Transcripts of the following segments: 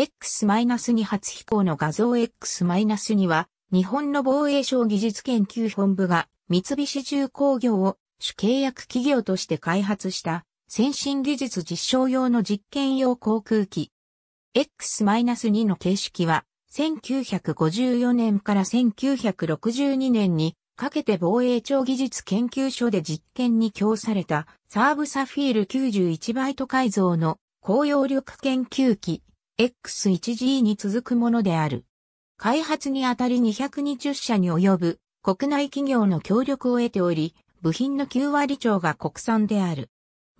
X-2 初飛行の画像 X-2 は、日本の防衛省技術研究本部が三菱重工業を主契約企業として開発した先進技術実証用の実験用航空機。X-2 の形式は1954年から1962年にかけて防衛庁技術研究所で実験に供されたサーブサフィール91バイト改造の高揚力研究機 X1G に続くものである。開発にあたり220社に及ぶ国内企業の協力を得ており、部品の9割超が国産である。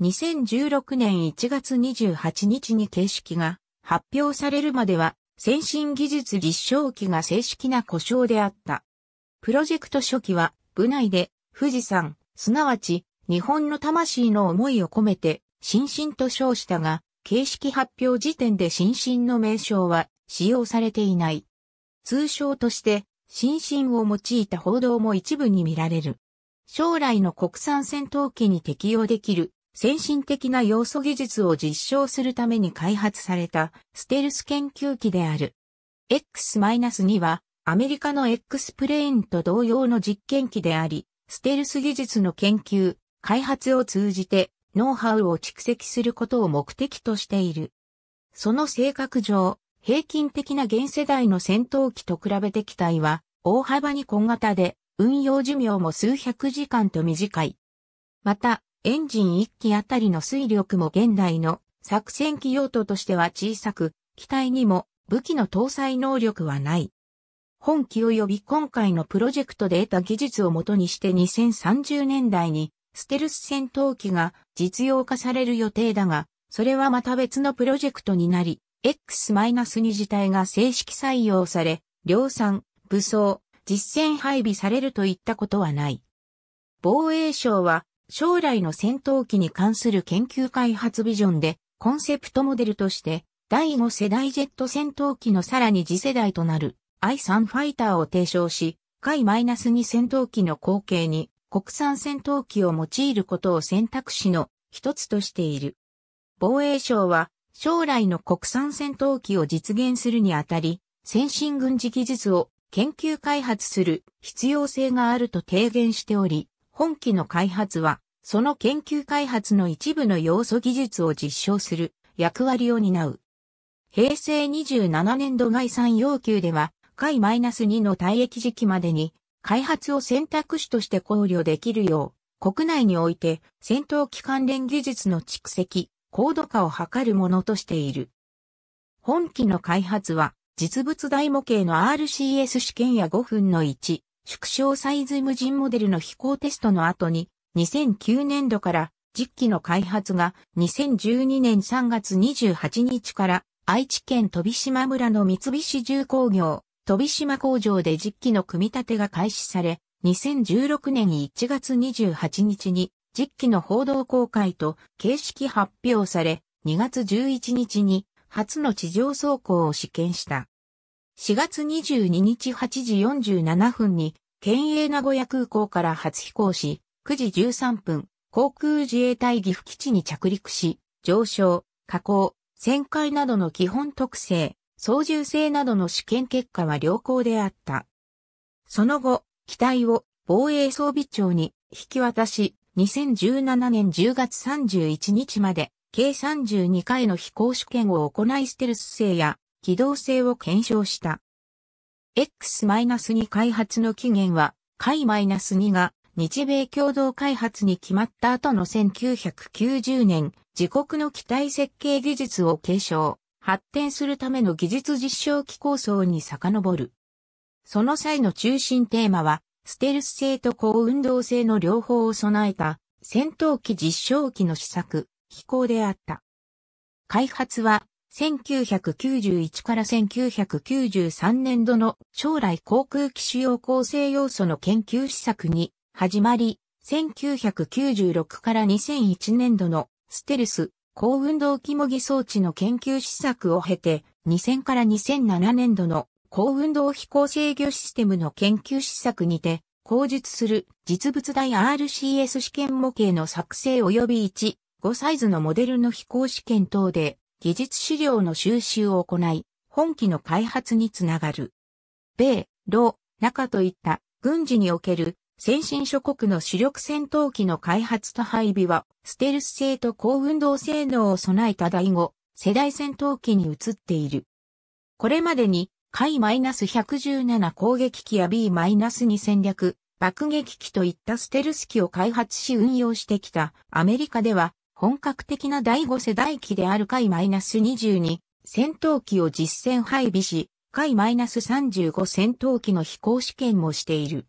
2016年1月28日に形式が発表されるまでは、先進技術実証機が正式な故障であった。プロジェクト初期は、部内で富士山、すなわち日本の魂の思いを込めて、新進と称したが、形式発表時点で新進の名称は使用されていない。通称として、新進を用いた報道も一部に見られる。将来の国産戦闘機に適用できる先進的な要素技術を実証するために開発されたステルス研究機である。X-2 はアメリカの X プレーンと同様の実験機であり、ステルス技術の研究、開発を通じてノウハウを蓄積することを目的としている。その性格上、平均的な現世代の戦闘機と比べて機体は大幅に小型で運用寿命も数百時間と短い。また、エンジン1機あたりの水力も現代の作戦機用途としては小さく、機体にも武器の搭載能力はない。本機及び今回のプロジェクトで得た技術をもとにして2030年代にステルス戦闘機が実用化される予定だが、それはまた別のプロジェクトになり、X-2 自体が正式採用され、量産、武装、実戦配備されるといったことはない。防衛省は将来の戦闘機に関する研究開発ビジョンでコンセプトモデルとして第5世代ジェット戦闘機のさらに次世代となる i3 ファイターを提唱し、海 -2 戦闘機の後継に国産戦闘機を用いることを選択肢の一つとしている。防衛省は将来の国産戦闘機を実現するにあたり、先進軍事技術を研究開発する必要性があると提言しており、本機の開発は、その研究開発の一部の要素技術を実証する役割を担う。平成27年度概算要求では、回 -2 の退役時期までに開発を選択肢として考慮できるよう、国内において戦闘機関連技術の蓄積、高度化を図るものとしている。本機の開発は、実物大模型の RCS 試験や5分の1、縮小サイズ無人モデルの飛行テストの後に、2009年度から実機の開発が2012年3月28日から愛知県飛島村の三菱重工業飛島工場で実機の組み立てが開始され、2016年1月28日に実機の報道公開と形式発表され、2月11日に初の地上走行を試験した。4月22日8時47分に、県営名古屋空港から初飛行し、9時13分、航空自衛隊岐阜基地に着陸し、上昇、下降、旋回などの基本特性、操縦性などの試験結果は良好であった。その後、機体を防衛装備庁に引き渡し、2017年10月31日まで、計32回の飛行試験を行いステルス性や機動性を検証した。X-2 開発の期限は、海 -2 が日米共同開発に決まった後の1990年、自国の機体設計技術を継承。発展するための技術実証機構想に遡る。その際の中心テーマは、ステルス性と高運動性の両方を備えた戦闘機実証機の試作、飛行であった。開発は1991から1993年度の将来航空機主要構成要素の研究施策に始まり、1996から2001年度のステルス高運動肝模擬装置の研究施策を経て、2000から2007年度の高運動飛行制御システムの研究施策にて、口述する実物大 RCS 試験模型の作成及び1、5サイズのモデルの飛行試験等で、技術資料の収集を行い、本機の開発につながる。米、ロ、中といった軍事における先進諸国の主力戦闘機の開発と配備は、ステルス性と高運動性能を備えた第5世代戦闘機に移っている。これまでに、海 -117 攻撃機や B-2 戦略、爆撃機といったステルス機を開発し運用してきたアメリカでは、本格的な第5世代機である海 -22 戦闘機を実戦配備し、海 -35 戦闘機の飛行試験もしている。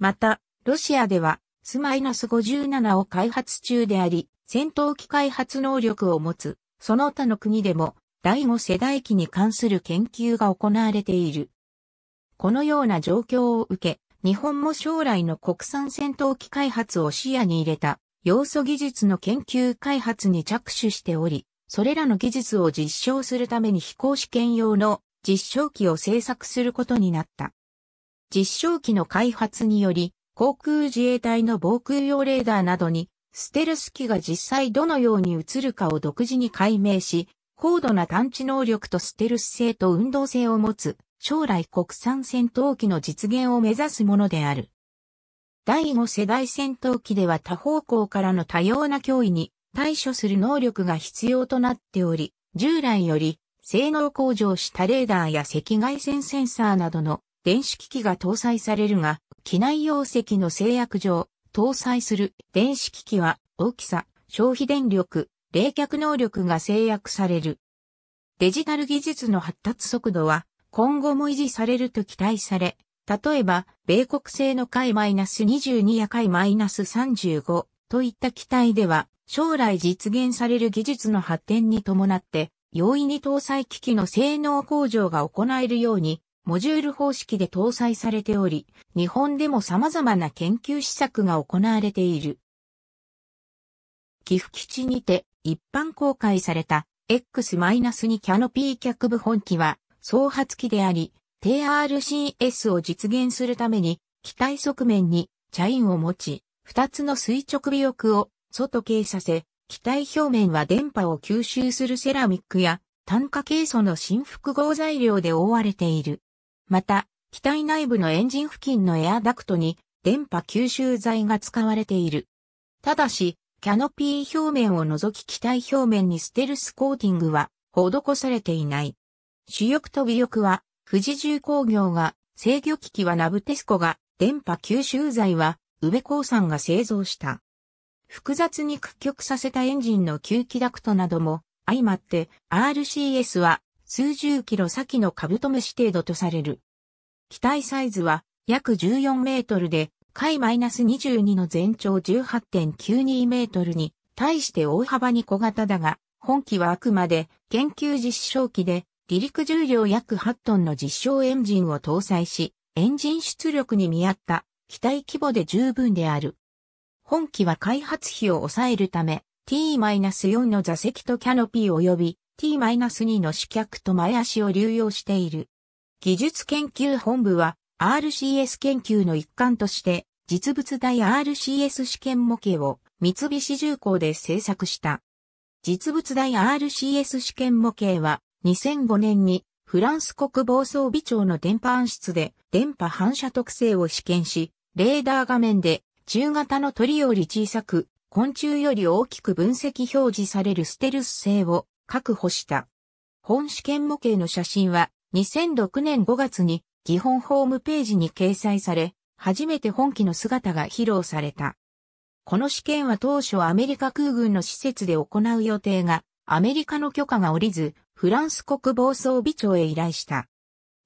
また、ロシアでは、スマイナス57を開発中であり、戦闘機開発能力を持つ、その他の国でも、第五世代機に関する研究が行われている。このような状況を受け、日本も将来の国産戦闘機開発を視野に入れた、要素技術の研究開発に着手しており、それらの技術を実証するために飛行試験用の実証機を製作することになった。実証機の開発により、航空自衛隊の防空用レーダーなどに、ステルス機が実際どのように映るかを独自に解明し、高度な探知能力とステルス性と運動性を持つ、将来国産戦闘機の実現を目指すものである。第5世代戦闘機では多方向からの多様な脅威に対処する能力が必要となっており、従来より性能向上したレーダーや赤外線センサーなどの電子機器が搭載されるが、機内容積の制約上、搭載する電子機器は大きさ、消費電力、冷却能力が制約される。デジタル技術の発達速度は今後も維持されると期待され、例えば、米国製の回 -22 や回 -35 といった機体では、将来実現される技術の発展に伴って、容易に搭載機器の性能向上が行えるようにモジュール方式で搭載されており、日本でも様々な研究施策が行われている。寄付基地にて一般公開された X-2 キャノピー脚部本機は総発機であり、TRCS を実現するために、機体側面にチャインを持ち、二つの垂直尾翼を外傾させ、機体表面は電波を吸収するセラミックや、炭化ケイ素の振複合材料で覆われている。また、機体内部のエンジン付近のエアダクトに電波吸収剤が使われている。ただし、キャノピー表面を除き機体表面にステルスコーティングは施されていない。主翼と尾翼は、富士重工業が、制御機器はナブテスコが、電波吸収剤は、宇部鉱山が製造した。複雑に屈曲させたエンジンの吸気ダクトなども、相まって RCS は数十キロ先のカブトムシ程度とされる。機体サイズは約14メートルで、海 -22 の全長18.92メートルに対して大幅に小型だが、本機はあくまで研究実証機で、離陸重量約8トンの実証エンジンを搭載し、エンジン出力に見合った機体規模で十分である。本機は開発費を抑えるため、T-4 の座席とキャノピー及び t-2 の主脚と前足を流用している。技術研究本部は RCS 研究の一環として実物大 RCS 試験模型を三菱重工で製作した。実物大 RCS 試験模型は2005年にフランス国防装備庁の電波暗室で電波反射特性を試験し、レーダー画面で中型の鳥より小さく昆虫より大きく分析表示されるステルス性を確保した。本試験模型の写真は2006年5月に基本ホームページに掲載され、初めて本機の姿が披露された。この試験は当初アメリカ空軍の施設で行う予定が、アメリカの許可が下りず、フランス国防装備庁へ依頼した。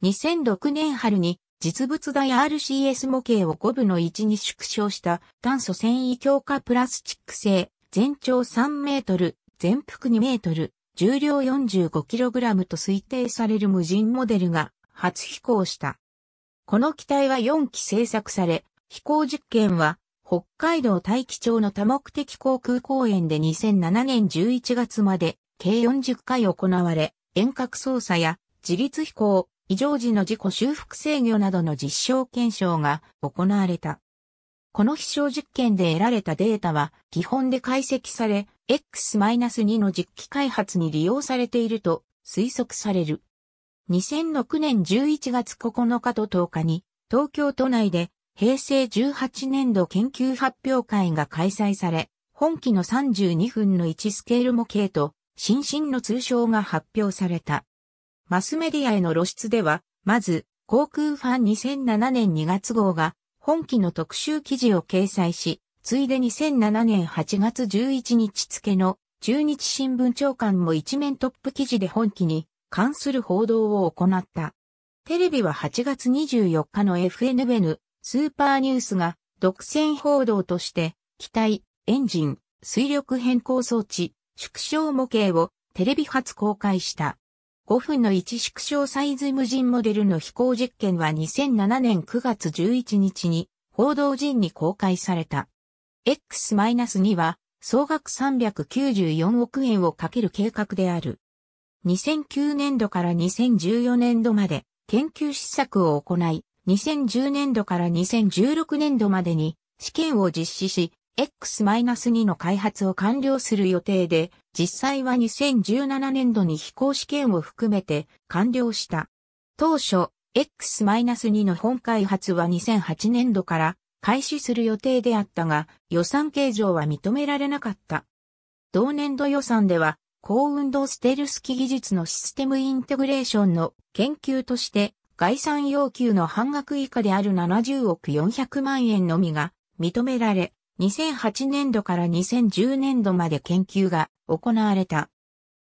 2006年春に実物大 RCS 模型を5部の1に縮小した炭素繊維強化プラスチック製、全長3メートル、全幅2メートル、重量 45kg と推定される無人モデルが初飛行した。この機体は4機製作され、飛行実験は北海道大気町の多目的航空公園で2007年11月まで計40回行われ、遠隔操作や自立飛行、異常時の事故修復制御などの実証検証が行われた。この飛翔実験で得られたデータは基本で解析され、X-2 の実機開発に利用されていると推測される。2006年11月9日と10日に東京都内で平成18年度研究発表会が開催され、本期の32分の1スケール模型と新進の通称が発表された。マスメディアへの露出では、まず、航空ファン2007年2月号が本期の特集記事を掲載し、ついで2007年8月11日付の中日新聞長官も一面トップ記事で本期に関する報道を行った。テレビは8月24日の FNN スーパーニュースが独占報道として機体、エンジン、水力変更装置、縮小模型をテレビ初公開した。5分の1縮小サイズ無人モデルの飛行実験は2007年9月11日に報道陣に公開された。X-2 は総額394億円をかける計画である。2009年度から2014年度まで研究施策を行い、2010年度から2016年度までに試験を実施し、X-2 の開発を完了する予定で、実際は2017年度に飛行試験を含めて完了した。当初、X-2 の本開発は2008年度から開始する予定であったが、予算計上は認められなかった。同年度予算では、高運動ステルス機技術のシステムインテグレーションの研究として、概算要求の半額以下である70億400万円のみが認められ、2008年度から2010年度まで研究が行われた。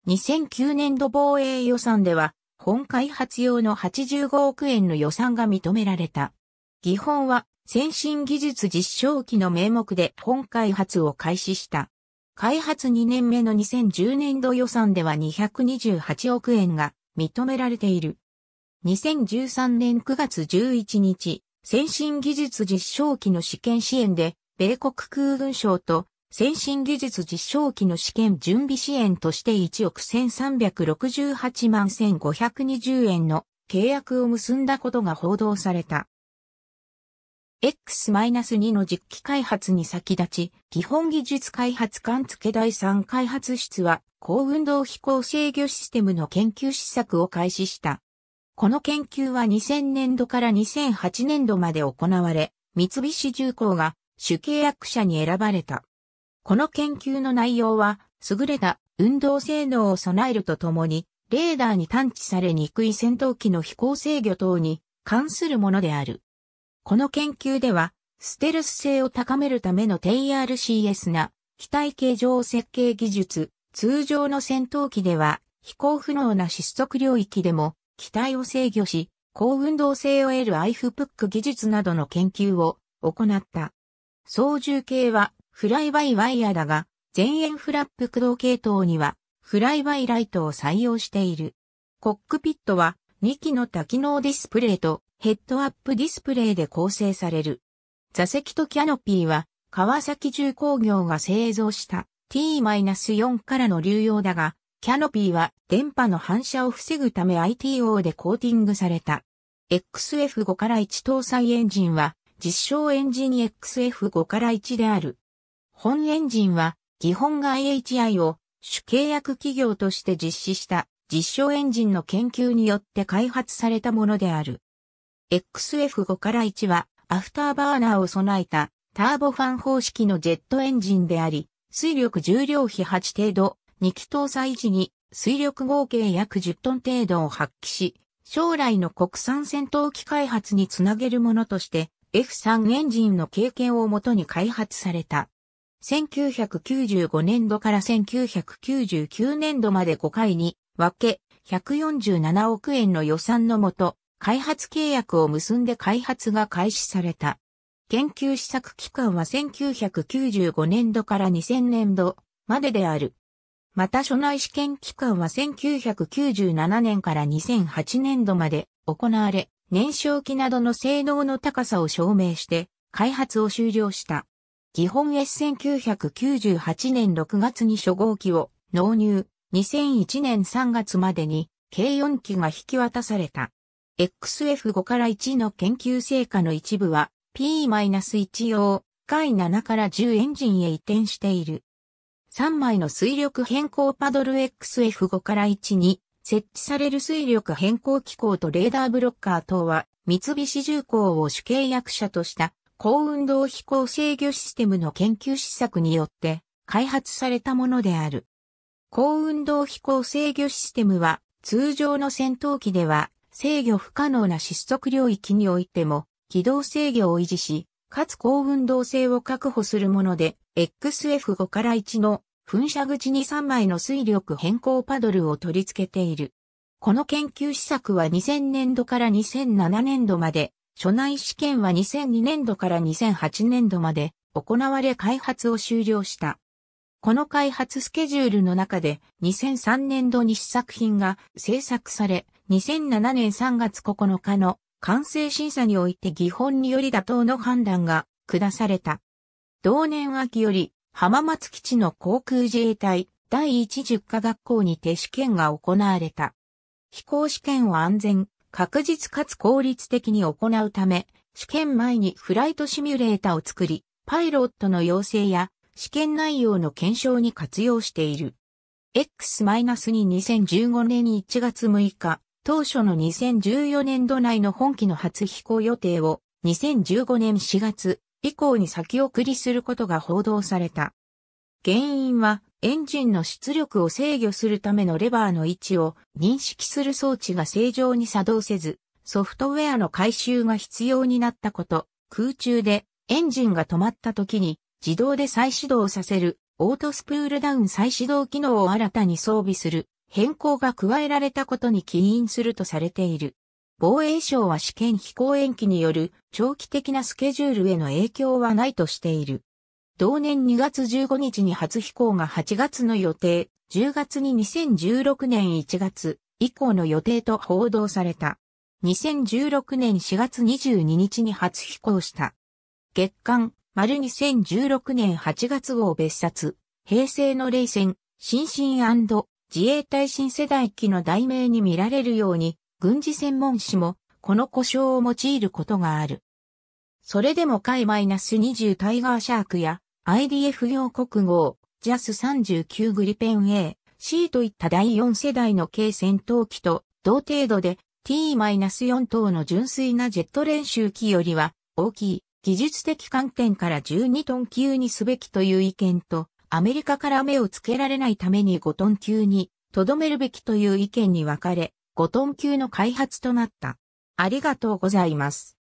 2009年度防衛予算では、本開発用の85億円の予算が認められた。基本は先進技術実証機の名目で本開発を開始した。開発2年目の2010年度予算では228億円が認められている。2013年9月11日、先進技術実証機の試験支援で米国空軍省と先進技術実証機の試験準備支援として1億1368万1520円の契約を結んだことが報道された。X-2 の実機開発に先立ち、基本技術開発官付第3開発室は、高運動飛行制御システムの研究施策を開始した。この研究は2000年度から2008年度まで行われ、三菱重工が主契約者に選ばれた。この研究の内容は、優れた運動性能を備えるとともに、レーダーに探知されにくい戦闘機の飛行制御等に関するものである。この研究では、ステルス性を高めるための TRCS な機体形状設計技術、通常の戦闘機では飛行不能な失速領域でも機体を制御し、高運動性を得るアイフプック技術などの研究を行った。操縦系はフライバイワイヤーだが、前円フラップ駆動系統にはフライバイライトを採用している。コックピットは2機の多機能ディスプレイとヘッドアップディスプレイで構成される。座席とキャノピーは川崎重工業が製造した T-4 からの流用だが、キャノピーは電波の反射を防ぐため ITO でコーティングされた。XF5 から1搭載エンジンは実証エンジン XF5 から1である。本エンジンは、基本が IHI を主契約企業として実施した実証エンジンの研究によって開発されたものである。XF5 から1は、アフターバーナーを備えたターボファン方式のジェットエンジンであり、水力重量比8程度、2気搭載時に水力合計約10トン程度を発揮し、将来の国産戦闘機開発につなげるものとして F3 エンジンの経験をもとに開発された。1995年度から1999年度まで5回に分け147億円の予算のもと開発契約を結んで開発が開始された。研究施策期間は1995年度から2000年度までである。また初内試験期間は1997年から2008年度まで行われ、燃焼機などの性能の高さを証明して開発を終了した。基本 S1998 年6月に初号機を納入、2001年3月までに計4機が引き渡された。XF5 から1の研究成果の一部は P-1 用、回7から10エンジンへ移転している。3枚の水力変更パドル XF5 から1に設置される水力変更機構とレーダーブロッカー等は、三菱重工を主契約者とした高運動飛行制御システムの研究施策によって開発されたものである。高運動飛行制御システムは通常の戦闘機では制御不可能な失速領域においても軌道制御を維持し、かつ高運動性を確保するもので XF5 から1の噴射口に3枚の水力変更パドルを取り付けている。この研究施策は2000年度から2007年度まで、所内試験は2002年度から2008年度まで行われ開発を終了した。この開発スケジュールの中で2003年度に試作品が制作され、2007年3月9日の完成審査において技本により妥当の判断が下された。同年秋より浜松基地の航空自衛隊第一十科学校にて試験が行われた。飛行試験を安全、確実かつ効率的に行うため、試験前にフライトシミュレータを作り、パイロットの要請や試験内容の検証に活用している。X-2015 年1月6日、当初の2014年度内の本期の初飛行予定を2015年4月以降に先送りすることが報道された。原因はエンジンの出力を制御するためのレバーの位置を認識する装置が正常に作動せず、ソフトウェアの回収が必要になったこと、空中でエンジンが止まった時に自動で再始動させるオートスプールダウン再始動機能を新たに装備する変更が加えられたことに起因するとされている。防衛省は試験飛行延期による長期的なスケジュールへの影響はないとしている。同年2月15日に初飛行が8月の予定、10月に2016年1月以降の予定と報道された。2016年4月22日に初飛行した。月間、丸2016年8月号別冊、平成の冷戦、新進自衛隊新世代機の題名に見られるように、軍事専門誌もこの故障を用いることがある。それでも海 -20 タイガーシャークや IDF 用国号、JAS39 グリペン A、C といった第4世代の軽戦闘機と同程度で T-4 等の純粋なジェット練習機よりは大きい技術的観点から12トン級にすべきという意見とアメリカから目をつけられないために5トン級にとどめるべきという意見に分かれ、5トン級の開発となった。ありがとうございます。